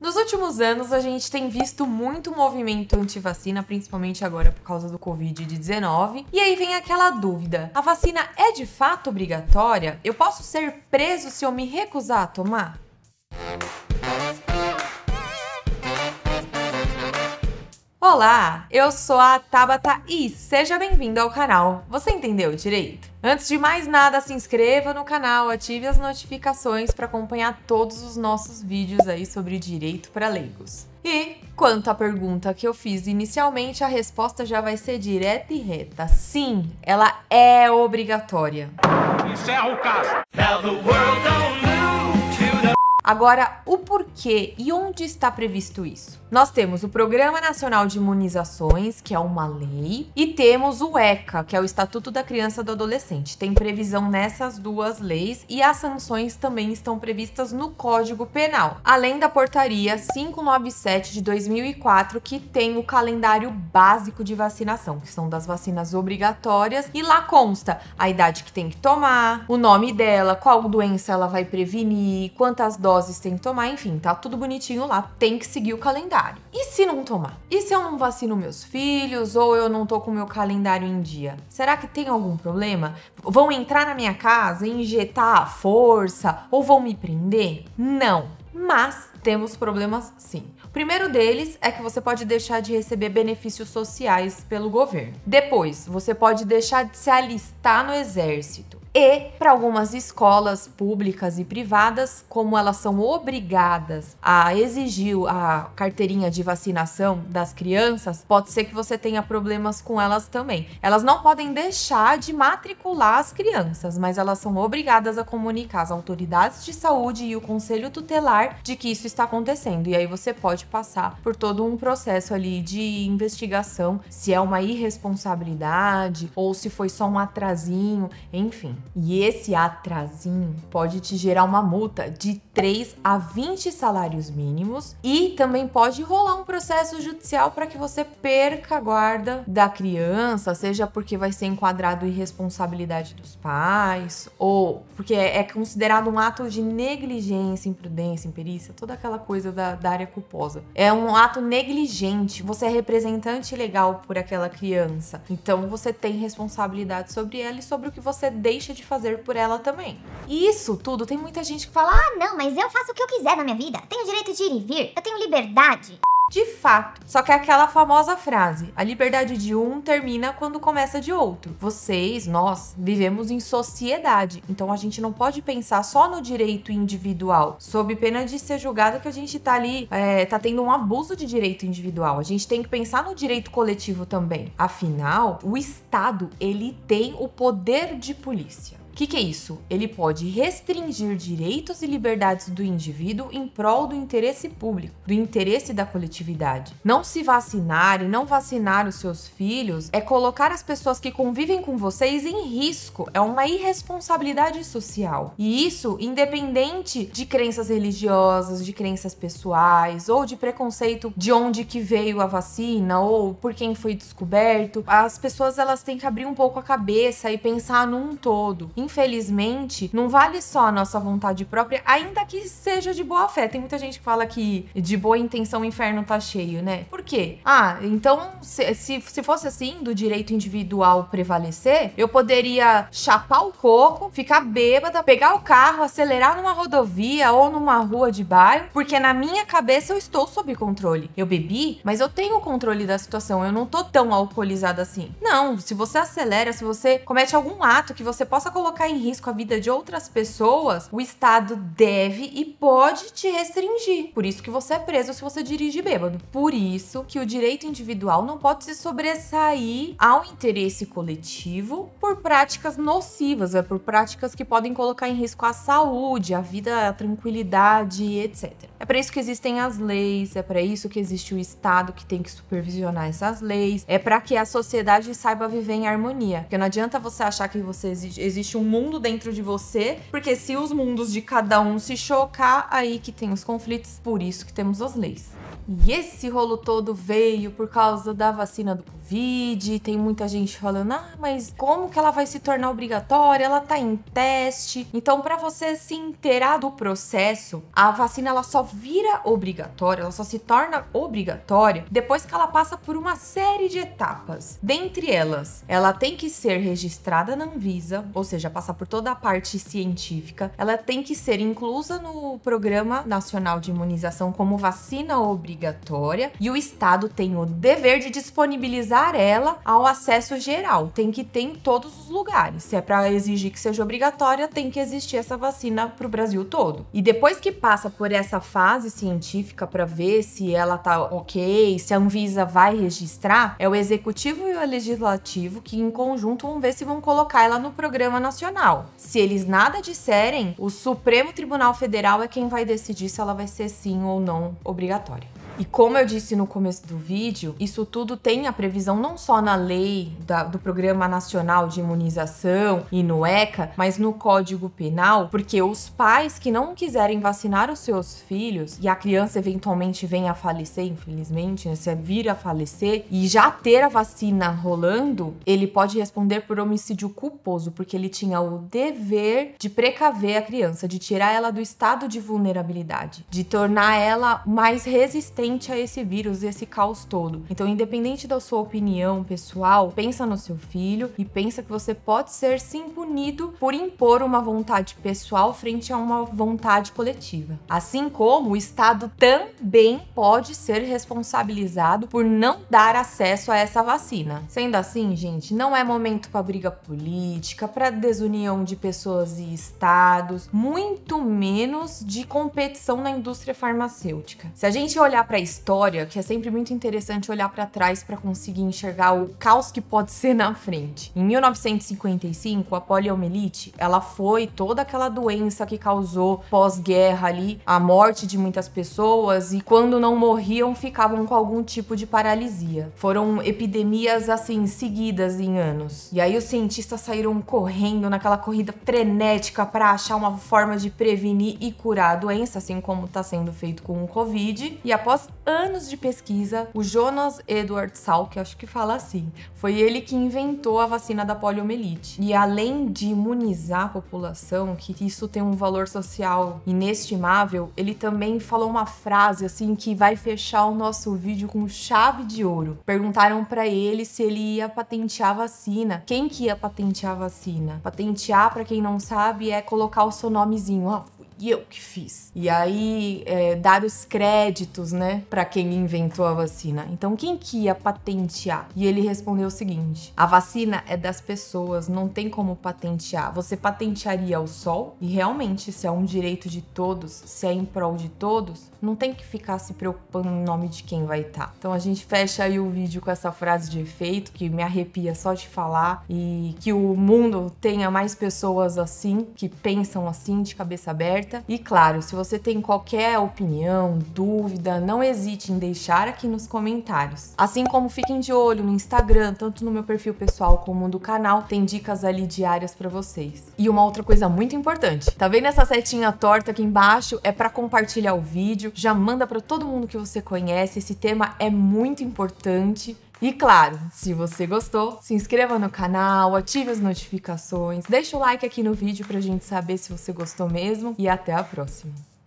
Nos últimos anos, a gente tem visto muito movimento anti-vacina, principalmente agora por causa do Covid-19. E aí vem aquela dúvida: a vacina é de fato obrigatória? Eu posso ser preso se eu me recusar a tomar? Olá, eu sou a Tabata e seja bem-vindo ao canal. Você entendeu direito? Antes de mais nada, se inscreva no canal, ative as notificações para acompanhar todos os nossos vídeos aí sobre direito para leigos. E quanto à pergunta que eu fiz inicialmente, a resposta já vai ser direta e reta. Sim, ela é obrigatória. Encerra o caso. Agora, o porquê e onde está previsto isso? Nós temos o Programa Nacional de Imunizações, que é uma lei, e temos o ECA, que é o Estatuto da Criança e do Adolescente. Tem previsão nessas duas leis e as sanções também estão previstas no Código Penal, além da portaria 597 de 2004, que tem o calendário básico de vacinação, que são das vacinas obrigatórias, e lá consta a idade que tem que tomar, o nome dela, qual doença ela vai prevenir, quantas doses doses tem que tomar, enfim, tá tudo bonitinho lá, tem que seguir o calendário. E se não tomar? E se eu não vacino meus filhos ou eu não tô com meu calendário em dia? Será que tem algum problema? Vão entrar na minha casa, injetar a força ou vão me prender? Não, mas temos problemas sim. O primeiro deles é que você pode deixar de receber benefícios sociais pelo governo. Depois, você pode deixar de se alistar no exército. E para algumas escolas públicas e privadas, como elas são obrigadas a exigir a carteirinha de vacinação das crianças, pode ser que você tenha problemas com elas também. Elas não podem deixar de matricular as crianças, mas elas são obrigadas a comunicar às autoridades de saúde e o conselho tutelar de que isso está acontecendo. E aí você pode passar por todo um processo ali de investigação, se é uma irresponsabilidade ou se foi só um atrasinho, enfim. E esse atrasinho pode te gerar uma multa de 3 a 20 salários mínimos e também pode rolar um processo judicial para que você perca a guarda da criança, seja porque vai ser enquadrado responsabilidade dos pais ou porque é considerado um ato de negligência, imprudência, imperícia, toda aquela coisa da, da área culposa. É um ato negligente, você é representante legal por aquela criança, então você tem responsabilidade sobre ela e sobre o que você deixa de fazer por ela também. Isso tudo, tem muita gente que fala: ah, não, mas mas eu faço o que eu quiser na minha vida. Tenho direito de ir e vir, eu tenho liberdade. De fato. Só que é aquela famosa frase: a liberdade de um termina quando começa de outro. Vocês, nós, vivemos em sociedade, então a gente não pode pensar só no direito individual, sob pena de ser julgado que a gente tá ali, é, tá tendo um abuso de direito individual. A gente tem que pensar no direito coletivo também. Afinal, o Estado, ele tem o poder de polícia que, que é isso? Ele pode restringir direitos e liberdades do indivíduo em prol do interesse público, do interesse da coletividade. Não se vacinar e não vacinar os seus filhos é colocar as pessoas que convivem com vocês em risco, é uma irresponsabilidade social. E isso independente de crenças religiosas, de crenças pessoais ou de preconceito de onde que veio a vacina ou por quem foi descoberto. As pessoas elas têm que abrir um pouco a cabeça e pensar num todo infelizmente, não vale só a nossa vontade própria, ainda que seja de boa fé. Tem muita gente que fala que de boa intenção o inferno tá cheio, né? Por quê? Ah, então se, se, se fosse assim, do direito individual prevalecer, eu poderia chapar o coco, ficar bêbada, pegar o carro, acelerar numa rodovia ou numa rua de bairro, porque na minha cabeça eu estou sob controle. Eu bebi, mas eu tenho o controle da situação, eu não tô tão alcoolizada assim. Não, se você acelera, se você comete algum ato que você possa colocar colocar em risco a vida de outras pessoas, o Estado deve e pode te restringir. Por isso que você é preso se você dirige bêbado. Por isso que o direito individual não pode se sobressair ao interesse coletivo por práticas nocivas, é por práticas que podem colocar em risco a saúde, a vida, a tranquilidade, etc. É para isso que existem as leis, é para isso que existe o Estado que tem que supervisionar essas leis, é para que a sociedade saiba viver em harmonia. Porque não adianta você achar que você existe um um mundo dentro de você, porque se os mundos de cada um se chocar, aí que tem os conflitos, por isso que temos as leis. E esse rolo todo veio por causa da vacina do Covid. Tem muita gente falando: ah, mas como que ela vai se tornar obrigatória? Ela tá em teste. Então, para você se inteirar do processo, a vacina ela só vira obrigatória, ela só se torna obrigatória depois que ela passa por uma série de etapas. Dentre elas, ela tem que ser registrada na Anvisa, ou seja, passar por toda a parte científica. Ela tem que ser inclusa no Programa Nacional de Imunização como vacina obrigatória obrigatória e o Estado tem o dever de disponibilizar ela ao acesso geral. Tem que ter em todos os lugares. Se é para exigir que seja obrigatória, tem que existir essa vacina para o Brasil todo. E depois que passa por essa fase científica para ver se ela tá ok, se a Anvisa vai registrar, é o executivo e o legislativo que em conjunto vão ver se vão colocar ela no programa nacional. Se eles nada disserem, o Supremo Tribunal Federal é quem vai decidir se ela vai ser sim ou não obrigatória. E como eu disse no começo do vídeo, isso tudo tem a previsão não só na lei da, do Programa Nacional de Imunização e no ECA, mas no Código Penal, porque os pais que não quiserem vacinar os seus filhos e a criança eventualmente venha a falecer, infelizmente, né, se vir a falecer e já ter a vacina rolando, ele pode responder por homicídio culposo, porque ele tinha o dever de precaver a criança, de tirar ela do estado de vulnerabilidade, de tornar ela mais resistente frente a esse vírus e esse caos todo. Então, independente da sua opinião pessoal, pensa no seu filho e pensa que você pode ser sim punido por impor uma vontade pessoal frente a uma vontade coletiva. Assim como o Estado também pode ser responsabilizado por não dar acesso a essa vacina. Sendo assim, gente, não é momento para briga política, para desunião de pessoas e estados, muito menos de competição na indústria farmacêutica. Se a gente olhar para a história que é sempre muito interessante olhar para trás para conseguir enxergar o caos que pode ser na frente. Em 1955, a poliomielite, ela foi toda aquela doença que causou pós-guerra ali a morte de muitas pessoas e quando não morriam ficavam com algum tipo de paralisia. Foram epidemias assim seguidas em anos. E aí os cientistas saíram correndo naquela corrida frenética para achar uma forma de prevenir e curar a doença, assim como está sendo feito com o COVID. E após anos de pesquisa, o Jonas Edward Salk que acho que fala assim, foi ele que inventou a vacina da poliomielite. E além de imunizar a população, que isso tem um valor social inestimável, ele também falou uma frase assim que vai fechar o nosso vídeo com chave de ouro. Perguntaram para ele se ele ia patentear a vacina. Quem que ia patentear a vacina? Patentear, para quem não sabe, é colocar o seu nomezinho, ó, e eu que fiz. E aí é, dar os créditos, né, para quem inventou a vacina. Então quem que ia patentear? E ele respondeu o seguinte: a vacina é das pessoas, não tem como patentear. Você patentearia o sol? E realmente, se é um direito de todos, se é em prol de todos, não tem que ficar se preocupando no nome de quem vai estar. Tá. Então a gente fecha aí o vídeo com essa frase de efeito que me arrepia só de falar e que o mundo tenha mais pessoas assim que pensam assim de cabeça aberta aberta. E claro, se você tem qualquer opinião, dúvida, não hesite em deixar aqui nos comentários. Assim como fiquem de olho no Instagram, tanto no meu perfil pessoal como do canal, tem dicas ali diárias para vocês. E uma outra coisa muito importante, tá vendo essa setinha torta aqui embaixo? É para compartilhar o vídeo, já manda para todo mundo que você conhece, esse tema é muito importante. E claro, se você gostou, se inscreva no canal, ative as notificações, deixa o like aqui no vídeo pra gente saber se você gostou mesmo e até a próxima.